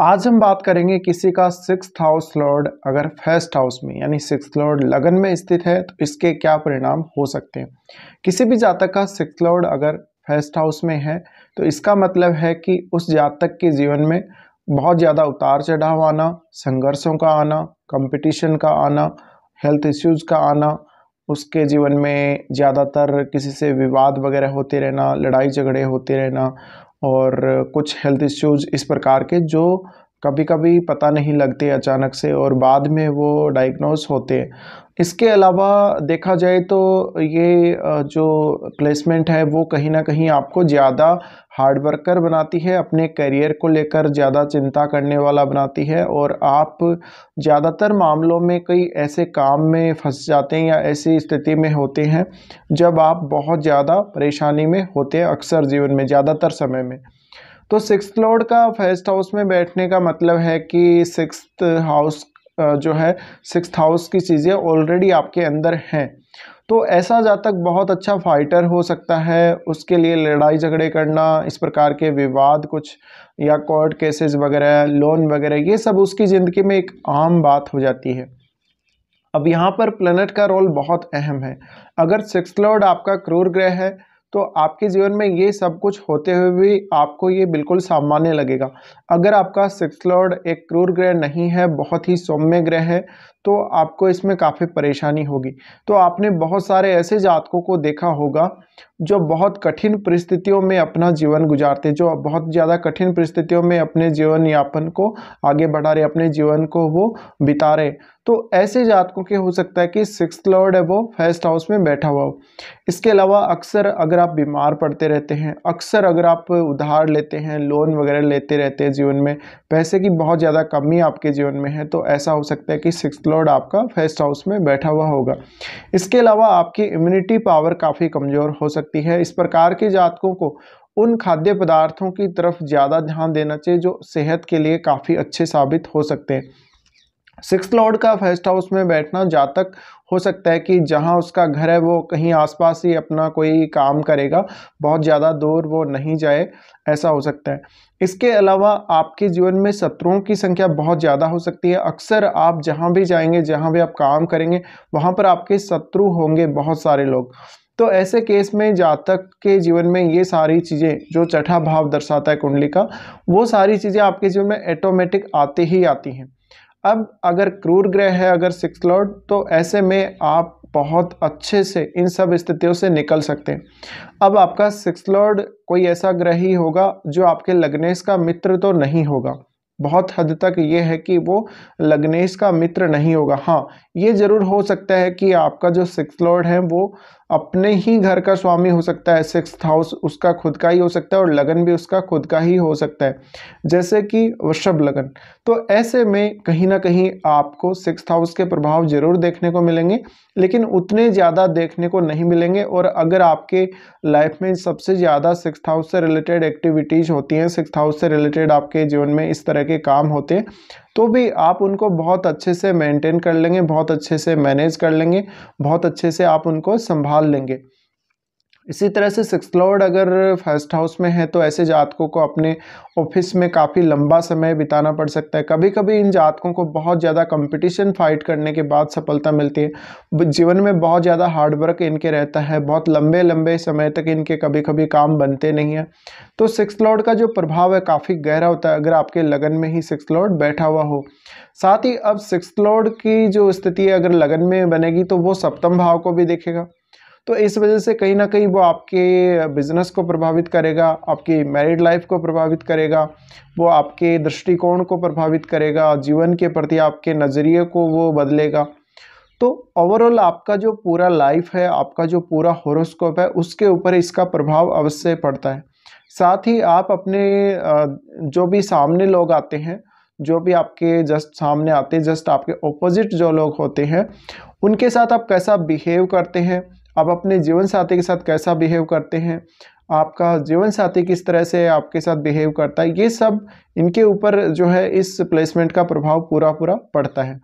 आज हम बात करेंगे किसी का सिक्स हाउस लॉर्ड अगर फर्स्ट हाउस में यानी सिक्स लॉर्ड लगन में स्थित है तो इसके क्या परिणाम हो सकते हैं किसी भी जातक का सिक्स लॉर्ड अगर फर्स्ट हाउस में है तो इसका मतलब है कि उस जातक के जीवन में बहुत ज़्यादा उतार चढ़ाव आना संघर्षों का आना कंपटीशन का आना हेल्थ इश्यूज़ का आना उसके जीवन में ज़्यादातर किसी से विवाद वगैरह होते रहना लड़ाई झगड़े होते रहना और कुछ हेल्थ इश्यूज इस प्रकार के जो कभी कभी पता नहीं लगते अचानक से और बाद में वो डायग्नोस होते हैं इसके अलावा देखा जाए तो ये जो प्लेसमेंट है वो कहीं ना कहीं आपको ज़्यादा हार्ड वर्कर बनाती है अपने करियर को लेकर ज़्यादा चिंता करने वाला बनाती है और आप ज़्यादातर मामलों में कई ऐसे काम में फंस जाते हैं या ऐसी स्थिति में होते हैं जब आप बहुत ज़्यादा परेशानी में होते हैं अक्सर जीवन में ज़्यादातर समय में तो सिक्स लॉर्ड का फर्स्ट हाउस में बैठने का मतलब है कि सिक्स हाउस जो है सिक्स हाउस की चीज़ें ऑलरेडी आपके अंदर हैं तो ऐसा जातक बहुत अच्छा फाइटर हो सकता है उसके लिए लड़ाई झगड़े करना इस प्रकार के विवाद कुछ या कोर्ट केसेस वगैरह लोन वगैरह ये सब उसकी ज़िंदगी में एक आम बात हो जाती है अब यहाँ पर प्लेनेट का रोल बहुत अहम है अगर सिक्स लॉर्ड आपका क्रूर ग्रह है तो आपके जीवन में ये सब कुछ होते हुए भी आपको ये बिल्कुल सामान्य लगेगा अगर आपका सिक्स लॉर्ड एक क्रूर ग्रह नहीं है बहुत ही सौम्य ग्रह है तो आपको इसमें काफ़ी परेशानी होगी तो आपने बहुत सारे ऐसे जातकों को देखा होगा जो बहुत कठिन परिस्थितियों में अपना जीवन गुजारते जो बहुत ज़्यादा कठिन परिस्थितियों में अपने जीवन यापन को आगे बढ़ा रहे अपने जीवन को वो बिता रहे तो ऐसे जातकों के हो सकता है कि सिक्स लॉर्ड है वो फर्स्ट हाउस में बैठा हुआ हो इसके अलावा अक्सर अगर आप बीमार पड़ते रहते हैं अक्सर अगर आप उधार लेते हैं लोन वगैरह लेते रहते हैं जीवन में पैसे की बहुत ज़्यादा कमी आपके जीवन में है तो ऐसा हो सकता है कि सिक्स लॉर्ड आपका फेस्ट हाउस में बैठा हुआ होगा इसके अलावा आपकी इम्यूनिटी पावर काफ़ी कमज़ोर हो सकती है इस प्रकार के जातकों को उन खाद्य पदार्थों की तरफ ज़्यादा ध्यान देना चाहिए जो सेहत के लिए काफ़ी अच्छे साबित हो सकते हैं सिक्स लॉर्ड का फेस्ट हाउस में बैठना जातक हो सकता है कि जहाँ उसका घर है वो कहीं आसपास ही अपना कोई काम करेगा बहुत ज़्यादा दूर वो नहीं जाए ऐसा हो सकता है इसके अलावा आपके जीवन में शत्रुओं की संख्या बहुत ज़्यादा हो सकती है अक्सर आप जहाँ भी जाएंगे जहाँ भी आप काम करेंगे वहाँ पर आपके शत्रु होंगे बहुत सारे लोग तो ऐसे केस में जातक के जीवन में ये सारी चीज़ें जो चठा भाव दर्शाता है कुंडली का वो सारी चीज़ें आपके जीवन में ऑटोमेटिक आती ही आती हैं अब अगर क्रूर ग्रह है अगर सिक्स लॉर्ड तो ऐसे में आप बहुत अच्छे से इन सब स्थितियों से निकल सकते हैं अब आपका सिक्स लॉर्ड कोई ऐसा ग्रह ही होगा जो आपके लग्नेश का मित्र तो नहीं होगा बहुत हद तक ये है कि वो लग्नेश का मित्र नहीं होगा हाँ ये ज़रूर हो सकता है कि आपका जो सिक्स लॉर्ड है वो अपने ही घर का स्वामी हो सकता है सिक्स हाउस उसका खुद का ही हो सकता है और लगन भी उसका खुद का ही हो सकता है जैसे कि वृषभ लगन तो ऐसे में कहीं ना कहीं आपको सिक्स हाउस के प्रभाव जरूर देखने को मिलेंगे लेकिन उतने ज़्यादा देखने को नहीं मिलेंगे और अगर आपके लाइफ में सबसे ज़्यादा सिक्स हाउस से रिलेटेड एक्टिविटीज़ होती हैं सिक्स हाउस से रिलेटेड आपके जीवन में इस तरह के काम होते हैं तो भी आप उनको बहुत अच्छे से मेंटेन कर लेंगे बहुत अच्छे से मैनेज कर लेंगे बहुत अच्छे से आप उनको संभाल लेंगे इसी तरह से सिक्स लॉर्ड अगर फर्स्ट हाउस में है तो ऐसे जातकों को अपने ऑफिस में काफ़ी लंबा समय बिताना पड़ सकता है कभी कभी इन जातकों को बहुत ज़्यादा कंपटीशन फाइट करने के बाद सफलता मिलती है जीवन में बहुत ज़्यादा हार्डवर्क इनके रहता है बहुत लंबे लंबे समय तक इनके कभी कभी काम बनते नहीं हैं तो सिक्स लॉर्ड का जो प्रभाव है काफ़ी गहरा होता है अगर आपके लगन में ही सिक्स लॉर्ड बैठा हुआ हो साथ ही अब सिक्स लॉर्ड की जो स्थिति अगर लगन में बनेगी तो वो सप्तम भाव को भी देखेगा तो इस वजह से कहीं ना कहीं वो आपके बिज़नेस को प्रभावित करेगा आपकी मैरिड लाइफ को प्रभावित करेगा वो आपके दृष्टिकोण को प्रभावित करेगा जीवन के प्रति आपके नज़रिए को वो बदलेगा तो ओवरऑल आपका जो पूरा लाइफ है आपका जो पूरा हॉरोस्कोप है उसके ऊपर इसका प्रभाव अवश्य पड़ता है साथ ही आप अपने जो भी सामने लोग आते हैं जो भी आपके जस्ट सामने आते हैं जस्ट आपके ऑपोजिट जो लोग होते हैं उनके साथ आप कैसा बिहेव करते हैं आप अपने जीवन साथी के साथ कैसा बिहेव करते हैं आपका जीवन साथी किस तरह से आपके साथ बिहेव करता है ये सब इनके ऊपर जो है इस प्लेसमेंट का प्रभाव पूरा पूरा पड़ता है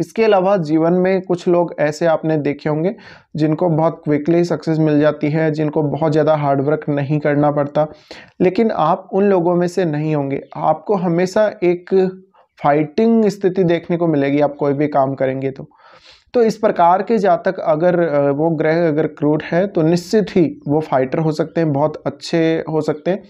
इसके अलावा जीवन में कुछ लोग ऐसे आपने देखे होंगे जिनको बहुत क्विकली सक्सेस मिल जाती है जिनको बहुत ज़्यादा हार्डवर्क नहीं करना पड़ता लेकिन आप उन लोगों में से नहीं होंगे आपको हमेशा एक फाइटिंग स्थिति देखने को मिलेगी आप कोई भी काम करेंगे तो तो इस प्रकार के जातक अगर वो ग्रह अगर क्रूर है तो निश्चित ही वो फाइटर हो सकते हैं बहुत अच्छे हो सकते हैं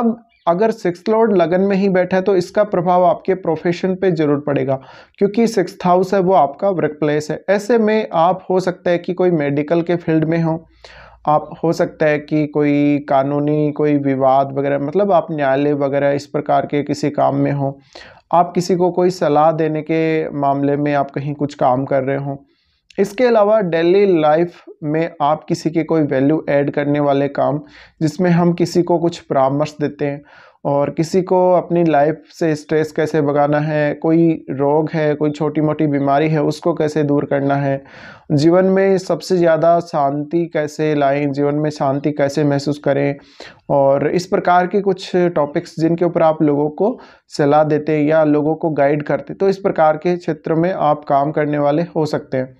अब अगर सिक्स लॉर्ड लगन में ही बैठा है तो इसका प्रभाव आपके प्रोफेशन पे जरूर पड़ेगा क्योंकि सिक्स हाउस है वो आपका वर्क प्लेस है ऐसे में आप हो सकता है कि कोई मेडिकल के फील्ड में हो आप हो सकता है कि कोई कानूनी कोई विवाद वगैरह मतलब आप न्यायालय वगैरह इस प्रकार के किसी काम में हो आप किसी को कोई सलाह देने के मामले में आप कहीं कुछ काम कर रहे हों इसके अलावा डेली लाइफ में आप किसी के कोई वैल्यू ऐड करने वाले काम जिसमें हम किसी को कुछ परामर्श देते हैं और किसी को अपनी लाइफ से स्ट्रेस कैसे भगाना है कोई रोग है कोई छोटी मोटी बीमारी है उसको कैसे दूर करना है जीवन में सबसे ज़्यादा शांति कैसे लाएं जीवन में शांति कैसे महसूस करें और इस प्रकार के कुछ टॉपिक्स जिनके ऊपर आप लोगों को सलाह देते या लोगों को गाइड करते तो इस प्रकार के क्षेत्र में आप काम करने वाले हो सकते हैं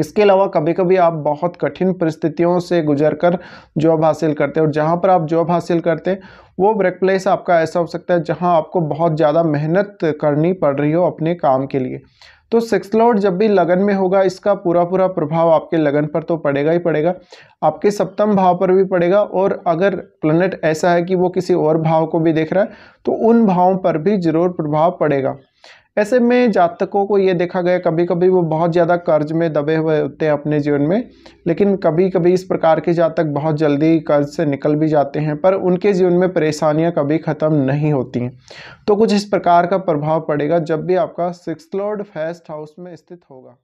इसके अलावा कभी कभी आप बहुत कठिन परिस्थितियों से गुजर कर जॉब हासिल करते हैं और जहाँ पर आप जॉब हासिल करते हैं वो ब्रेक प्लेस आपका ऐसा हो सकता है जहाँ आपको बहुत ज़्यादा मेहनत करनी पड़ रही हो अपने काम के लिए तो सिक्स लॉर्ड जब भी लगन में होगा इसका पूरा पूरा प्रभाव आपके लगन पर तो पड़ेगा ही पड़ेगा आपके सप्तम भाव पर भी पड़ेगा और अगर प्लेनेट ऐसा है कि वो किसी और भाव को भी देख रहा है तो उन भावों पर भी जरूर प्रभाव पड़ेगा ऐसे में जातकों को ये देखा गया कभी कभी वो बहुत ज़्यादा कर्ज में दबे हुए होते हैं अपने जीवन में लेकिन कभी कभी इस प्रकार के जातक बहुत जल्दी कर्ज से निकल भी जाते हैं पर उनके जीवन में परेशानियां कभी ख़त्म नहीं होती हैं तो कुछ इस प्रकार का प्रभाव पड़ेगा जब भी आपका सिक्स लॉर्ड फेस्ट हाउस में स्थित होगा